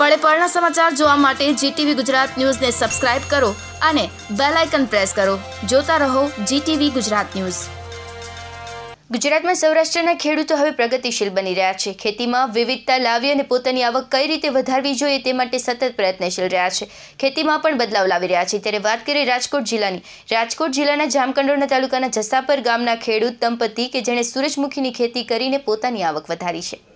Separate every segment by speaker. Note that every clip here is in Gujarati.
Speaker 1: પળે પળના સમાચાર જોવા માટે જીટીવી ગુજરાત ન્યૂઝને સબસ્ક્રાઇબ કરો અને બેલ આઇકન પ્રેસ કરો જોતા રહો જીટીવી ગુજરાત ન્યૂઝ ગુજરાતમાં સૌરાષ્ટ્રના ખેડૂતો હવે પ્રગતિશીલ બની રહ્યા છે ખેતીમાં વિવિધતા લાવી અને પોતાની આવક કઈ રીતે વધારવી જોઈએ તે માટે સતત પ્રયત્નશીલ રહ્યા છે ખેતીમાં પણ બદલાવ લાવી રહ્યા છે ત્યારે વાત કરીએ રાજકોટ જિલ્લાની રાજકોટ જિલ્લાના જામકંડોરના તાલુકાના જસાપર ગામના ખેડૂત દંપતી કે જેણે સૂરજમુખીની ખેતી કરીને પોતાની આવક વધારી છે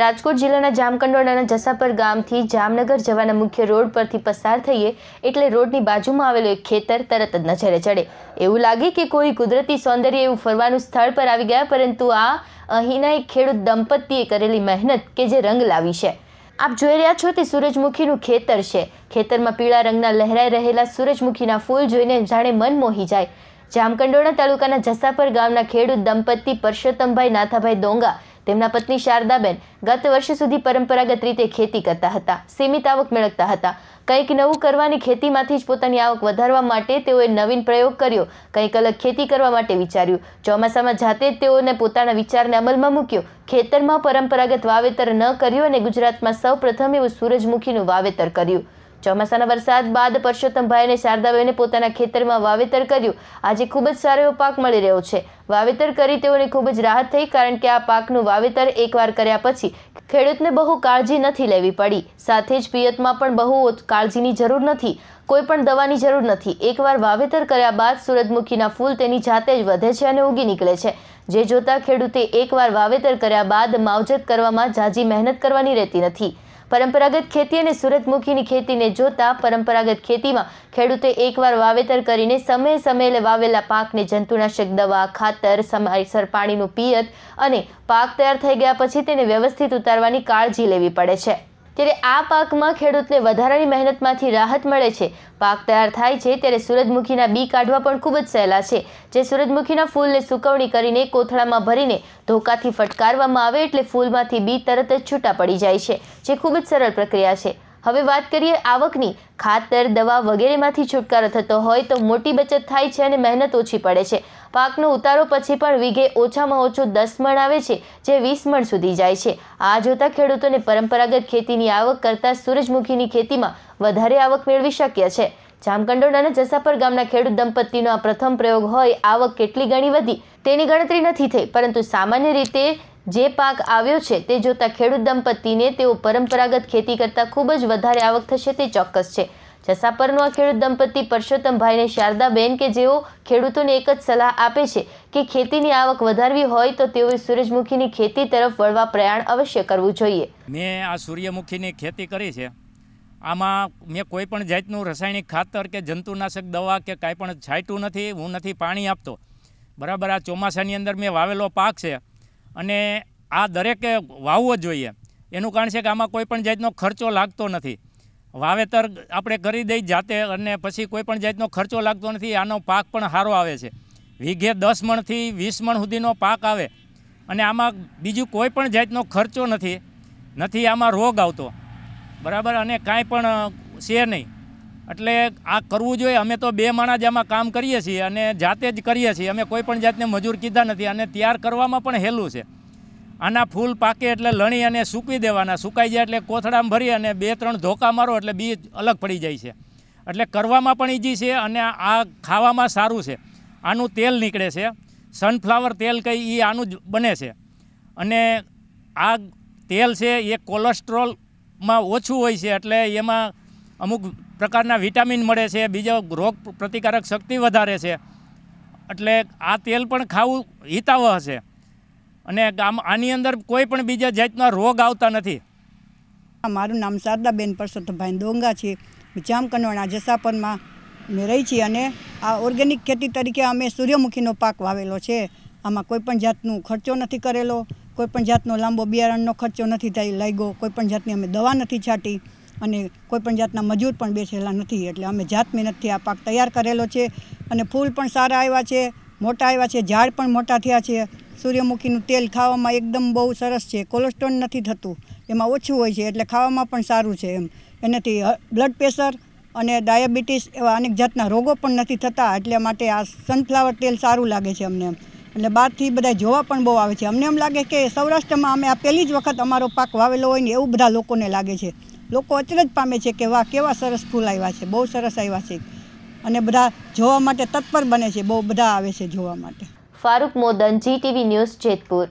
Speaker 1: રાજકોટ જિલ્લાના જામકંડોળાના જસાપર ગામથી જામનગર જવાના મુખ્ય રોડ પરથી પસાર થઈએ એટલે રોડની બાજુમાં આવેલું એક ખેતર તરત જ નજરે ચડે એવું લાગે કે કોઈ કુદરતી સૌંદર્ય એવું ફરવાનું સ્થળ પર આવી ગયા પરંતુ આ અહીંના એક ખેડૂત દંપતીએ કરેલી મહેનત કે જે રંગ લાવી છે આપ જોઈ રહ્યા છો તે સૂરજમુખીનું ખેતર છે ખેતરમાં પીળા રંગના લહેરાઈ રહેલા સૂરજમુખીના ફૂલ જોઈને જાણે મન મોહી જાય જામકંડોળા તાલુકાના જસાપર ગામના ખેડૂત દંપતી પરસોત્તમભાઈ નાથાભાઈ ડોંગા તેમના પત્ની શારદાબેન ગત વર્ષ સુધી પરંપરાગત રીતે ખેતી કરતા હતા સીમિત આવક મેળવતા હતા કંઈક નવું કરવાની ખેતીમાંથી જ પોતાની આવક વધારવા માટે તેઓએ નવીન પ્રયોગ કર્યો કંઈક અલગ ખેતી કરવા માટે વિચાર્યું ચોમાસામાં જાતે જ તેઓને પોતાના વિચારને અમલમાં મૂક્યો ખેતરમાં પરંપરાગત વાવેતર ન કર્યું અને ગુજરાતમાં સૌ પ્રથમ એવું સૂરજમુખીનું વાવેતર કર્યું ચોમાસાના વરસાદ બાદ પરસોત્તમભાઈ અને શારદાબેને પોતાના ખેતરમાં વાવેતર કર્યું આજે ખૂબ જ સારો એવો પાક મળી રહ્યો છે વાવેતર કરી તેઓને ખૂબ જ રાહત થઈ કારણ કે આ પાકનું વાવેતર એકવાર કર્યા પછી ખેડૂતને બહુ કાળજી નથી લેવી પડી સાથે જ પિયતમાં પણ બહુ કાળજીની જરૂર નથી કોઈ પણ દવાની જરૂર નથી એકવાર વાવેતર કર્યા બાદ સૂરજમુખીના ફૂલ તેની જાતે જ વધે છે અને ઉગી નીકળે છે જે જોતા ખેડૂતે એકવાર વાવેતર કર્યા બાદ માવજત કરવામાં જાજી મહેનત કરવાની રહેતી નથી પરંપરાગત ખેતી અને સૂરજમુખીની ખેતીને જોતા પરંપરાગત ખેતીમાં ખેડૂતે એકવાર વાવેતર કરીને સમયે સમયે વાવેલા પાકને જંતુનાશક દવા ખાતર સમારીસર પાણીનું પિયત અને પાક તૈયાર થઈ ગયા પછી તેને વ્યવસ્થિત ઉતારવાની કાળજી લેવી પડે છે ત્યારે આ પાકમાં ખેડૂતને વધારાની મહેનતમાંથી રાહત મળે છે પાક તૈયાર થાય છે ત્યારે સૂરજમુખીના બી કાઢવા પણ ખૂબ જ સહેલા છે જે સૂરજમુખીના ફૂલને સુકવણી કરીને કોથળામાં ભરીને ધોકાથી ફટકારવામાં આવે એટલે ફૂલમાંથી બી તરત જ છૂટા પડી જાય છે જે ખૂબ જ સરળ પ્રક્રિયા છે હવે વાત કરીએ આવકની ખાતર દવા વગેરેમાંથી છુટકારો થતો હોય તો મોટી બચત થાય છે અને મહેનત ઓછી પડે છે પાકનો ઉતારો પછી પણ વીઘે ઓછામાં ઓછું દસ મણ આવે છે જે વીસ મણ સુધી જાય છે આ જોતાં ખેડૂતોને પરંપરાગત ખેતીની આવક કરતાં સૂરજમુખીની ખેતીમાં વધારે આવક મેળવી શક્ય છે જામકંડોડાના જસાપર ગામના ખેડૂત દંપતીનો આ પ્રથમ પ્રયોગ હોય આવક કેટલી ગણી વધી તેની ગણતરી નથી થઈ પરંતુ સામાન્ય રીતે જે પાક આવ્યો છે તે જોતાં ખેડૂત દંપતીને તેઓ પરંપરાગત ખેતી કરતાં ખૂબ જ વધારે આવક થશે તે ચોક્કસ છે જસાપરનું આ ખેડૂત દંપતી પરસોત્તમભાઈને શારદાબેન કે જેઓ ખેડૂતોને એક જ સલાહ આપે છે કે ખેતીની આવક વધારવી હોય તો તેઓએ સૂરજમુખીની ખેતી તરફ વળવા પ્રયાણ અવશ્ય કરવું જોઈએ
Speaker 2: મેં આ સૂર્યમુખીની ખેતી કરી છે આમાં મેં કોઈ પણ જાતનું રાસાયણિક ખાતર કે જંતુનાશક દવા કે કાંઈ પણ છાંટ્યું નથી હું નથી પાણી આપતો બરાબર આ ચોમાસાની અંદર મેં વાવેલો પાક છે અને આ દરેકે વાવવો જોઈએ એનું કારણ છે કે આમાં કોઈ પણ જાતનો ખર્ચો લાગતો નથી વાવેતર આપણે કરી દઈ જાતે અને પછી કોઈપણ જાતનો ખર્ચો લાગતો નથી આનો પાક પણ સારો આવે છે વીઘે દસ મણથી વીસ મણ સુધીનો પાક આવે અને આમાં બીજું કોઈ પણ જાતનો ખર્ચો નથી નથી આમાં રોગ આવતો બરાબર અને કાંઈ પણ છે નહીં એટલે આ કરવું જોઈએ અમે તો બે માણા જ આમાં કામ કરીએ છીએ અને જાતે જ કરીએ છીએ અમે કોઈપણ જાતને મજૂર કીધા નથી અને તૈયાર કરવામાં પણ હેલું છે આના ફૂલ પાકે એટલે લણી અને સૂકી દેવાના સુકાઈ જાય એટલે કોથળામાં ભરી અને બે ત્રણ ધોકા મારો એટલે બીજ અલગ પડી જાય છે એટલે કરવામાં પણ ઈજી છે અને આ ખાવામાં સારું છે આનું તેલ નીકળે છે સનફ્લાવર તેલ કંઈ એ આનું જ બને છે અને આ તેલ છે એ કોલેસ્ટ્રોલમાં ઓછું હોય છે એટલે એમાં અમુક પ્રકારના વિટામિન મળે છે બીજો રોગ પ્રતિકારક શક્તિ વધારે છે એટલે આ તેલ પણ ખાવું હિતાવહ છે અને ગામ આની અંદર કોઈ પણ બીજા જાતના રોગ આવતા નથી મારું નામ
Speaker 3: શારદાબેન પરસોત્તમભાઈ ડોંગા છે જામકંડોણા જસાપરમાં અમે રહી છીએ અને આ ઓર્ગેનિક ખેતી તરીકે અમે સૂર્યમુખીનો પાક વાવેલો છે આમાં કોઈપણ જાતનું ખર્ચો નથી કરેલો કોઈપણ જાતનો લાંબો બિયારણનો ખર્ચો નથી થઈ લાગ્યો કોઈપણ જાતની અમે દવા નથી છાંટી અને કોઈપણ જાતના મજૂર પણ બેસેલા નથી એટલે અમે જાત મહેનતથી આ પાક તૈયાર કરેલો છે અને ફૂલ પણ સારા આવ્યા છે મોટા આવ્યા છે ઝાડ પણ મોટા થયા છે સૂર્યમુખીનું તેલ ખાવામાં એકદમ બહુ સરસ છે કોલેસ્ટ્રોલ નથી થતું એમાં ઓછું હોય છે એટલે ખાવામાં પણ સારું છે એમ એનાથી બ્લડ પ્રેશર અને ડાયાબિટીસ એવા અનેક જાતના રોગો પણ નથી થતા એટલે માટે આ સનફ્લાવર તેલ સારું લાગે છે અમને એમ એટલે બહારથી બધા જોવા પણ બહુ આવે છે અમને એમ લાગે કે સૌરાષ્ટ્રમાં અમે આ પહેલી જ વખત અમારો પાક વાવેલો હોય ને એવું બધા લોકોને લાગે છે લોકો અચરજ પામે છે કે વાહ કેવા સરસ ફૂલ આવ્યા છે બહુ સરસ આવ્યા છે અને બધા જોવા માટે તત્પર બને છે બહુ બધા આવે છે જોવા માટે ફારૂક મોદન જીટીવી ન્યૂઝ જેતપુર